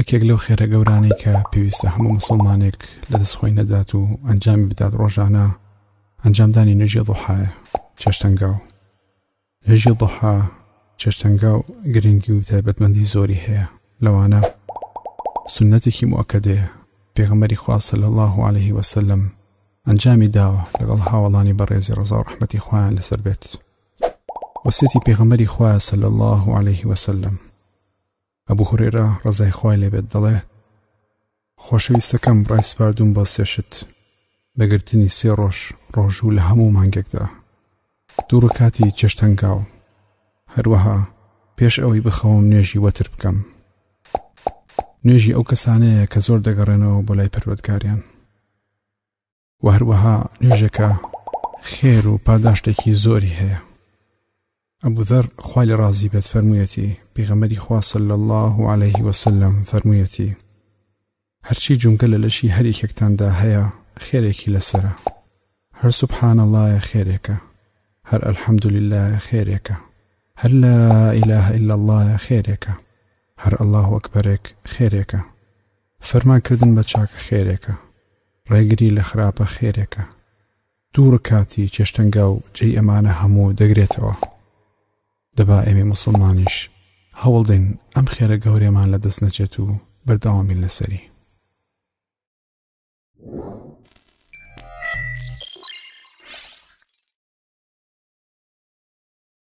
یەکێک لەو خێرە گەورانەی کە پێویستە هەموو مسلمانێک لە دەستخۆی نەدات و ئەنجامی بدات ڕۆژانە ئەنجامدانی نوێژی دڵحایە چێشتەنگاو نوێژی دڵها چێشتەنگاو گرنگی و تایبەتمەندی زۆری هەیە لەوانە سنەتێکی موەکەدەیە پێغمەری خواسە لە الله عليه وسلم ئەنجامی داوە لەگەڵ هاوڵانی بەڕێزی ڕزا و ڕحمەتی خۆیان لەسەر بێت وەسێتی پێغەمەری خوایە سەل الله عليه وسلم ئەبوو هورێرە ڕزای خی لێبێت دەڵێ خۆشەویستەکەم ڕایسپاردوم بە سێشت بەگرتنی سێ ڕۆژ ڕۆژوو لە هەموو مانگێکدا دوور کاتی چشتەنگاو هەروەها پێش ئەوەی بخەوم نوێژی وەتر بکەم نوێژی ئەو کەسانەیە کە زۆر دەگەڕێنەوە بۆ لای پەروەتگاریان و هەروەها نوێژەکە خێر و پاداشتێکی زۆری هەیە ئەبوو دەر خی لە ڕازی بێت فەرموویەتی پێغەمەری خواسە لە الله و عليهەیهی وسلم فەرموویەتی هەرچی جونگە هيا خيريكي لسرا هر سبحان الله يا خيريك هر الحمد لله يا خيريك هر لا إله إلا يا خيريك هر الله أكبرك خيريك فرما كردن بچاك خيريك ريقري لە خيريك دور كاتي ڕکاتی جي و همو دقريتوه دەبا ئێمە مسلمانیش هەوڵدێن ئەم خێرە گەورێمان لە دەست نەچێت و بەرداوامین لەسەری